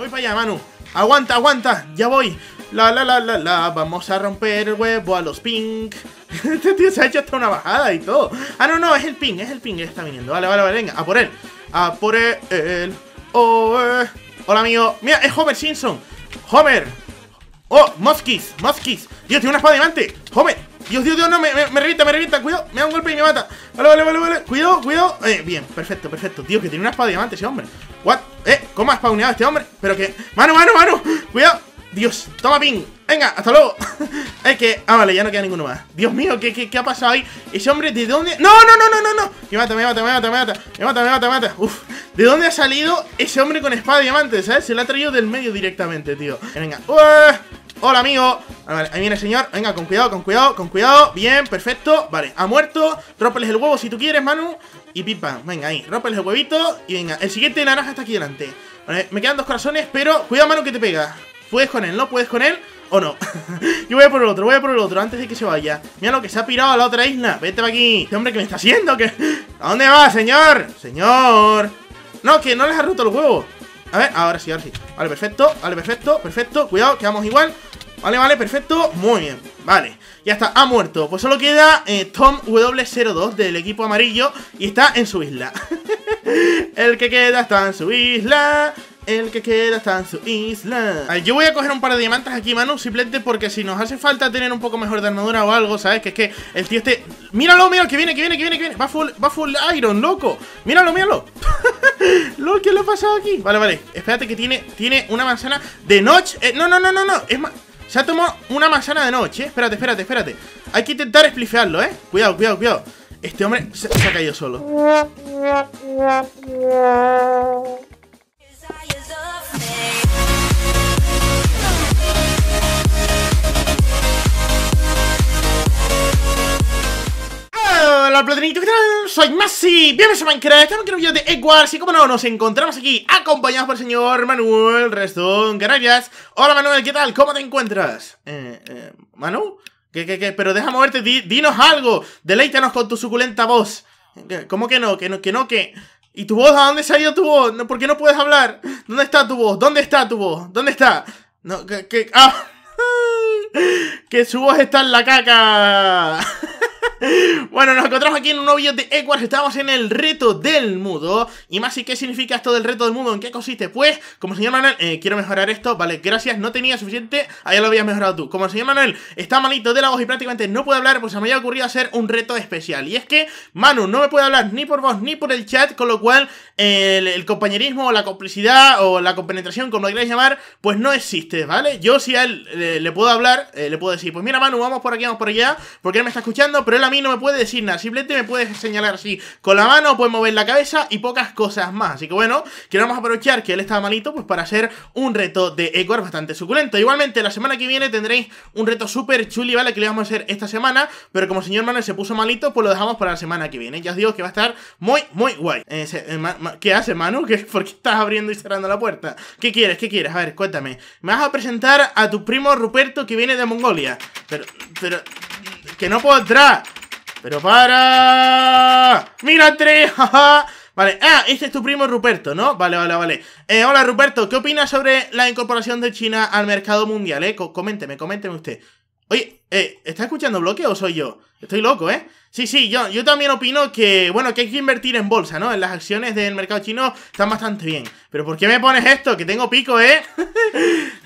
Voy para allá, Manu. Aguanta, aguanta. Ya voy. La, la, la, la, la. Vamos a romper el huevo a los pink. este tío se ha hecho hasta una bajada y todo. Ah, no, no. Es el pink. Es el pink que está viniendo. Vale, vale, vale. Venga, a por él. A por él. Oh, eh. Hola, amigo. Mira, es Homer Simpson. Homer. Oh, Moskis. Moskis. Dios, tiene una espada de diamante. Homer. Dios, Dios, Dios. No, me, me, me, revienta, me revienta. Cuidado. Me da un golpe y me mata. Vale, vale, vale, vale. Cuidado, cuidado. Eh, bien, perfecto, perfecto. tío que tiene una espada de diamante ese hombre. What? ¿Eh? ¿Cómo ha spawneado este hombre? Pero que... ¡Mano, mano, mano! ¡Cuidado! Dios, toma ping Venga, hasta luego Es que... Ah, vale, ya no queda ninguno más Dios mío, ¿qué, ha pasado ahí? Ese hombre, ¿de dónde...? ¡No, no, no, no, no! no! Me mata, me mata, me mata, me mata Me mata, me mata, me mata Uf ¿De dónde ha salido ese hombre con espada y diamante? ¿Sabes? Se lo ha traído del medio directamente, tío Venga Hola, amigo ah, Vale, ahí viene el señor Venga, con cuidado, con cuidado, con cuidado Bien, perfecto Vale, ha muerto Trópeles el huevo si tú quieres, Manu y pipa, venga ahí, rompeles el huevito Y venga, el siguiente naranja está aquí delante vale, Me quedan dos corazones, pero cuidado mano que te pega Puedes con él, ¿no? Puedes con él o no Yo voy por el otro, voy a por el otro Antes de que se vaya Mira lo que se ha pirado a la otra isla Vete para aquí Este hombre que me está haciendo ¿A dónde va, señor? Señor No, que no les ha roto el huevo A ver, ahora sí, ahora sí Vale, perfecto Vale, perfecto Perfecto Cuidado, quedamos igual Vale, vale, perfecto Muy bien Vale, ya está, ha muerto. Pues solo queda eh, Tom W02 del equipo amarillo y está en su isla. el que queda está en su isla. El que queda está en su isla. yo voy a coger un par de diamantes aquí, mano simplemente porque si nos hace falta tener un poco mejor de armadura o algo, ¿sabes? Que es que el tío este... ¡Míralo, míralo! ¡Que viene, que viene, que viene, que viene! ¡Va full, iron, loco! ¡Míralo, míralo! míralo lo qué le ha pasado aquí! Vale, vale, espérate que tiene, tiene una manzana de noche... Eh, no, no, no, no, no, es más... Se ha tomado una manzana de noche. Espérate, espérate, espérate. Hay que intentar explicarlo, ¿eh? Cuidado, cuidado, cuidado. Este hombre se ha caído solo. soy Masi, bienvenidos a Minecraft, estamos en un video de Eggwars y como no, nos encontramos aquí acompañados por el señor Manuel Restón Canarias Hola Manuel, ¿qué tal? ¿Cómo te encuentras? Eh, eh, ¿Manu? ¿Qué, qué, qué? Pero deja moverte, dinos algo, deleítanos con tu suculenta voz ¿Cómo que no? ¿Que no? ¿Que no? ¿Que...? ¿Y tu voz? ¿A dónde se ha ido tu voz? ¿Por qué no puedes hablar? ¿Dónde está tu voz? ¿Dónde está tu voz? ¿Dónde está? No, que... que... Ah, ¡Que su voz está en la caca! Bueno, nos encontramos aquí en un novio de Equals Estamos en el reto del mudo Y más y qué significa esto del reto del mudo ¿En qué consiste? Pues, como señor Manuel eh, Quiero mejorar esto, vale, gracias, no tenía suficiente Ahí lo habías mejorado tú Como el señor Manuel está malito de la voz y prácticamente no puede hablar Pues se me había ocurrido hacer un reto especial Y es que Manu no me puede hablar ni por voz ni por el chat Con lo cual, el, compañerismo o la complicidad o la compenetración Como lo queráis llamar, pues no existe, ¿vale? Yo si a él eh, le puedo hablar, eh, le puedo decir Pues mira Manu, vamos por aquí, vamos por allá Porque él me está escuchando, pero él a mí no me puede decir nada, simplemente me puedes señalar así con la mano, puede mover la cabeza y pocas cosas más. Así que bueno, queremos aprovechar que él está malito pues para hacer un reto de Ecuador bastante suculento. Igualmente, la semana que viene tendréis un reto súper chuli, ¿vale? Que le vamos a hacer esta semana, pero como el señor Manuel se puso malito, pues lo dejamos para la semana que viene. Ya os digo que va a estar muy, muy guay. Eh, eh ¿Qué hace, Manu? ¿Qué, ¿Por qué estás abriendo y cerrando la puerta? ¿Qué quieres? ¿Qué quieres? A ver, cuéntame. Me vas a presentar a tu primo Ruperto que viene de Mongolia. Pero, pero, que no puedo entrar. Pero para... ¡Mira tres! vale, ah, este es tu primo Ruperto, ¿no? Vale, vale, vale. Eh, hola Ruperto, ¿qué opinas sobre la incorporación de China al mercado mundial? Eh? Coménteme, coménteme usted. Oye, eh, ¿estás escuchando bloque o soy yo? Estoy loco, ¿eh? Sí, sí, yo, yo también opino que, bueno, que hay que invertir en bolsa, ¿no? En las acciones del mercado chino están bastante bien. Pero ¿por qué me pones esto? Que tengo pico, ¿eh?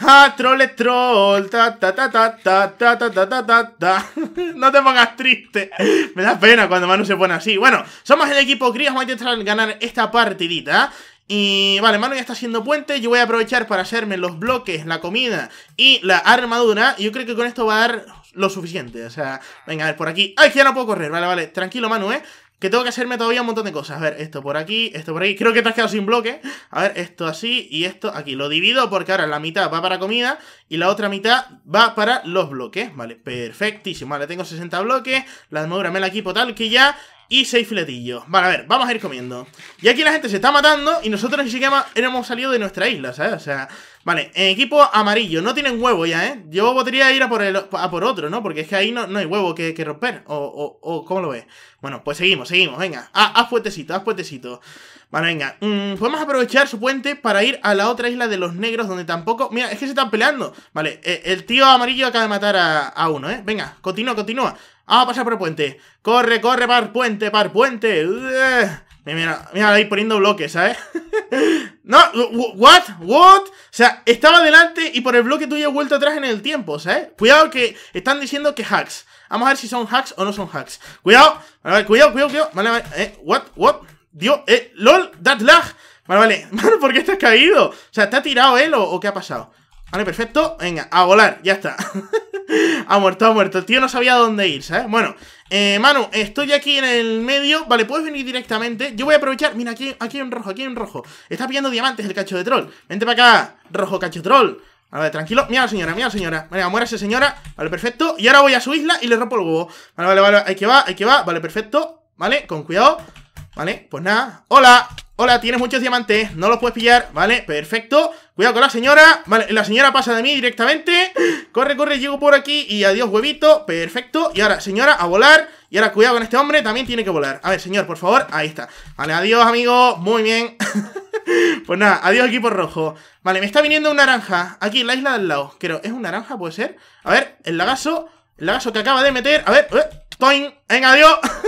ah, troll troll, ta ta ta ta ta ta ta ta ta ta no te pongas triste. me da pena cuando Manu se pone así. Bueno, somos el equipo Crías, vamos a intentar ganar esta partidita. Y vale, mano ya está haciendo puente. Yo voy a aprovechar para hacerme los bloques, la comida y la armadura. yo creo que con esto va a dar lo suficiente. O sea, venga, a ver, por aquí. ¡Ay, que ya no puedo correr! Vale, vale, tranquilo, Manu, ¿eh? Que tengo que hacerme todavía un montón de cosas. A ver, esto por aquí, esto por aquí. Creo que te has quedado sin bloque. A ver, esto así y esto aquí. Lo divido porque ahora la mitad va para comida y la otra mitad va para los bloques. Vale, perfectísimo. Vale, tengo 60 bloques. La armadura me la equipo tal que ya y seis filetillos. Vale, a ver, vamos a ir comiendo. Y aquí la gente se está matando y nosotros ni siquiera hemos salido de nuestra isla, ¿sabes? O sea, vale, equipo amarillo, no tienen huevo ya, ¿eh? Yo podría ir a por, el, a por otro, ¿no? Porque es que ahí no, no hay huevo que, romper. O, o, o, ¿cómo lo ves? Bueno, pues seguimos, seguimos, venga. Ah, haz puentecito, haz puentecito. Vale, venga. Mm, podemos aprovechar su puente para ir a la otra isla de los negros donde tampoco... Mira, es que se están peleando. Vale, eh, el tío amarillo acaba de matar a, a uno, ¿eh? Venga, continúa, continúa. Ah, a pasar por el puente. Corre, corre, par puente, par puente. Eh, mira, mira, ahí poniendo bloques, ¿sabes? no, what, what? O sea, estaba adelante y por el bloque tuyo he vuelto atrás en el tiempo, ¿sabes? Cuidado que están diciendo que hacks. Vamos a ver si son hacks o no son hacks. Cuidado, cuidado, cuidado, cuidado. Vale, vale, eh, what, what? Dios, eh, lol, that lag. Vale, vale, ¿por qué estás caído? O sea, ¿te ha tirado él o qué ha pasado? Vale, perfecto. Venga, a volar, ya está. ha muerto, ha muerto. El tío no sabía dónde ir, ¿sabes? Bueno, eh, Manu, estoy aquí en el medio. Vale, puedes venir directamente. Yo voy a aprovechar. Mira, aquí, aquí hay un rojo, aquí hay un rojo. Está pillando diamantes el cacho de troll. Vente para acá, rojo cacho troll. Vale, tranquilo. Mira la señora, mira la señora. venga muérase señora. Vale, perfecto. Y ahora voy a su isla y le rompo el huevo. Vale, vale, vale. hay que va, hay que va. Vale, perfecto. Vale, con cuidado. Vale, pues nada. Hola. Hola, tienes muchos diamantes. No los puedes pillar. Vale, perfecto. Cuidado con la señora. Vale, la señora pasa de mí directamente. Corre, corre, llego por aquí y adiós, huevito. Perfecto. Y ahora, señora, a volar. Y ahora, cuidado con este hombre, también tiene que volar. A ver, señor, por favor, ahí está. Vale, adiós, amigo. Muy bien. pues nada, adiós, equipo rojo. Vale, me está viniendo un naranja. Aquí, en la isla del lado. Creo, ¿es un naranja? ¿Puede ser? A ver, el lagazo. El lagazo que acaba de meter. A ver, eh, Venga, adiós.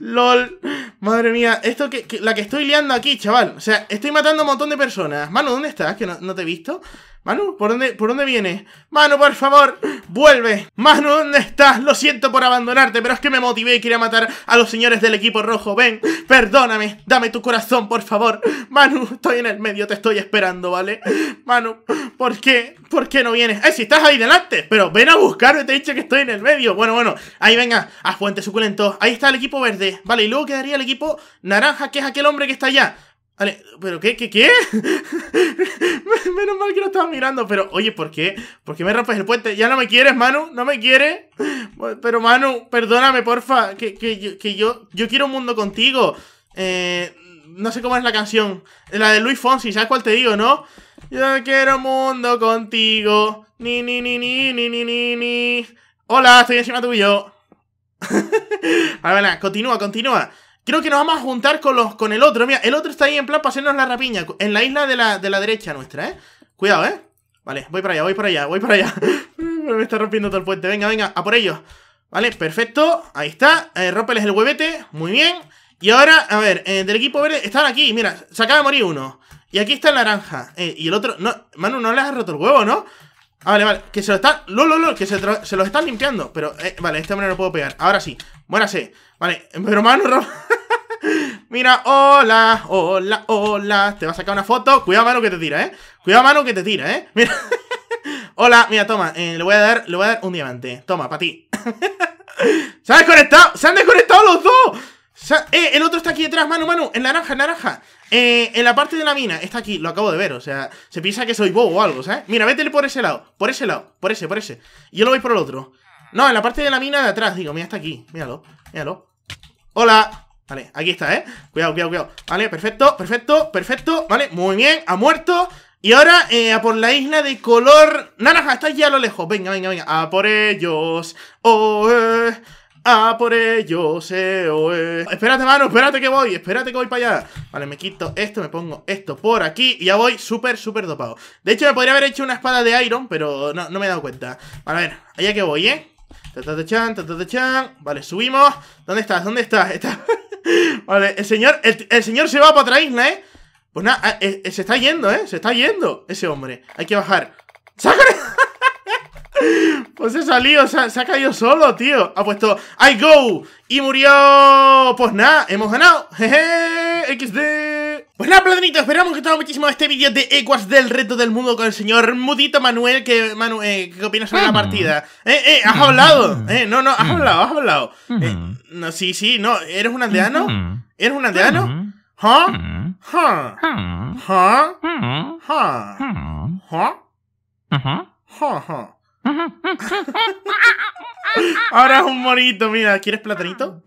LOL. Madre mía, esto que, la que estoy liando aquí, chaval. O sea, estoy matando a un montón de personas. Mano, ¿dónde estás? Que no te he visto. Manu, ¿por dónde, ¿por dónde viene? Manu, por favor, vuelve. Manu, ¿dónde estás? Lo siento por abandonarte, pero es que me motivé y quería matar a los señores del equipo rojo. Ven, perdóname, dame tu corazón, por favor. Manu, estoy en el medio, te estoy esperando, ¿vale? Manu, ¿por qué? ¿Por qué no vienes? ¡Ay, eh, si estás ahí delante! Pero ven a buscarme, te he dicho que estoy en el medio. Bueno, bueno, ahí venga, a Fuente Suculento. Ahí está el equipo verde, ¿vale? Y luego quedaría el equipo naranja, que es aquel hombre que está allá. Ale, ¿pero qué? ¿Qué? ¿Qué? Menos mal que no estabas mirando, pero oye, ¿por qué? ¿Por qué me rompes el puente? ¿Ya no me quieres, Manu? ¿No me quieres? Pero Manu, perdóname, porfa, que, que, yo, yo quiero un mundo contigo. Eh, no sé cómo es la canción. La de Luis Fonsi, ¿sabes cuál te digo, no? Yo quiero un mundo contigo. Ni, ni, ni, ni, ni, ni, ni, Hola, estoy encima tuyo. A ver, continúa, continúa. Creo que nos vamos a juntar con, los, con el otro. Mira, el otro está ahí en plan para hacernos la rapiña. En la isla de la, de la derecha nuestra, ¿eh? Cuidado, ¿eh? Vale, voy para allá, voy para allá, voy para allá. Me está rompiendo todo el puente. Venga, venga, a por ellos. Vale, perfecto. Ahí está. Eh, el huevete. Muy bien. Y ahora, a ver, eh, del equipo verde están aquí. Mira, se acaba de morir uno. Y aquí está el naranja. Eh, y el otro... No, Manu, no le has roto el huevo, ¿no? Ah, vale, vale. Que se lo están... Lo, lo, lo. Que se, los están limpiando. Pero, eh, vale, esta manera no puedo pegar. Ahora sí. Muérase. Vale, pero Manu... Mira, hola, hola, hola. Te va a sacar una foto. Cuidado, mano, que te tira, ¿eh? Cuidado, mano, que te tira, ¿eh? Mira. hola, mira, toma. Eh, le, voy a dar, le voy a dar un diamante. Toma, para ti. ¡Se han desconectado! ¡Se han desconectado los dos! Eh, el otro está aquí detrás, mano, mano. En naranja, en naranja. Eh, en la parte de la mina. Está aquí, lo acabo de ver. O sea, se piensa que soy bobo o algo, ¿sabes? Mira, vétele por ese lado. Por ese lado. Por ese, por ese. yo lo voy por el otro. No, en la parte de la mina de atrás. Digo, mira, está aquí. Míralo. Míralo. Hola. Vale, aquí está, ¿eh? Cuidado, cuidado, cuidado Vale, perfecto, perfecto, perfecto Vale, muy bien, ha muerto Y ahora eh, a por la isla de color naranja Está ya a lo lejos, venga, venga, venga A por ellos Oh, A por ellos, eh, Espérate, mano, espérate que voy, espérate que voy para allá Vale, me quito esto, me pongo esto por aquí Y ya voy súper, súper dopado De hecho, me podría haber hecho una espada de iron Pero no, me he dado cuenta Vale, a ver, allá que voy, eh Vale, subimos ¿Dónde estás? ¿Dónde estás? Está... Vale, el señor, el, señor se va para otra isla, ¿eh? Pues nada, eh, eh, se está yendo, ¿eh? Se está yendo ese hombre. Hay que bajar. pues se ha se ha, se ha, caído solo, tío. Ha puesto I go y murió. Pues nada, hemos ganado. Jeje, XD. Pues nada, platanito, esperamos que os haya muchísimo este vídeo de Equas del Reto del Mundo con el señor Mudito Manuel, que Manu, eh, ¿qué opinas sobre la mm. partida? Eh, eh, has hablado, mm. eh, no, no, has mm. hablado, has hablado. Eh, no, sí, sí, no, ¿eres un aldeano? ¿Eres un aldeano? ¿Huh? ¿Huh? ¿Huh? ¿Huh? ¿Huh? ¿Huh? ¿Huh? Ahora es un morito, mira, ¿quieres platanito?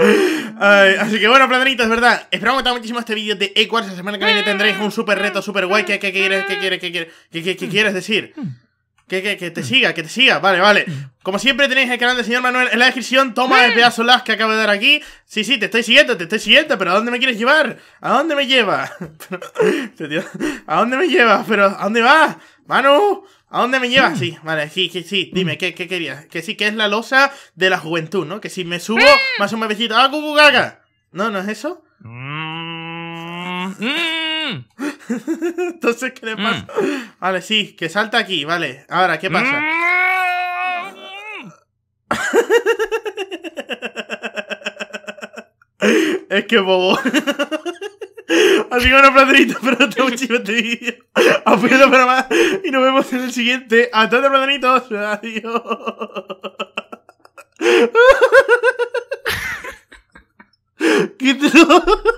así que bueno, platanito, es verdad. Esperamos que muchísimo este vídeo de Equals. La semana que viene tendréis un super reto, super guay. ¿Qué, quieres, qué quieres, qué quieres, decir? Que, te siga, que te siga. Vale, vale. Como siempre tenéis el canal del señor Manuel en la descripción. Toma el pedazo las que acabo de dar aquí. Sí, sí, te estoy siguiendo, te estoy siguiendo, pero ¿a dónde me quieres llevar? ¿A dónde me lleva? ¿A dónde me lleva? ¿Pero a dónde va, Manu, ¿A dónde me llevas? Mm. Sí, vale, sí, sí, sí. Dime, mm. ¿qué, qué querías? Que sí, que es la losa de la juventud, ¿no? Que si me subo, mm. más un bebecito. ¡Ah, cucu, ¿No, no es eso? Entonces, ¿qué le pasa? Vale, sí, que salta aquí, vale. Ahora, ¿qué pasa? es que bobo. Así que una platanita para este vídeo. para más. Y nos vemos en el siguiente. Hasta Adiós. ¡Qué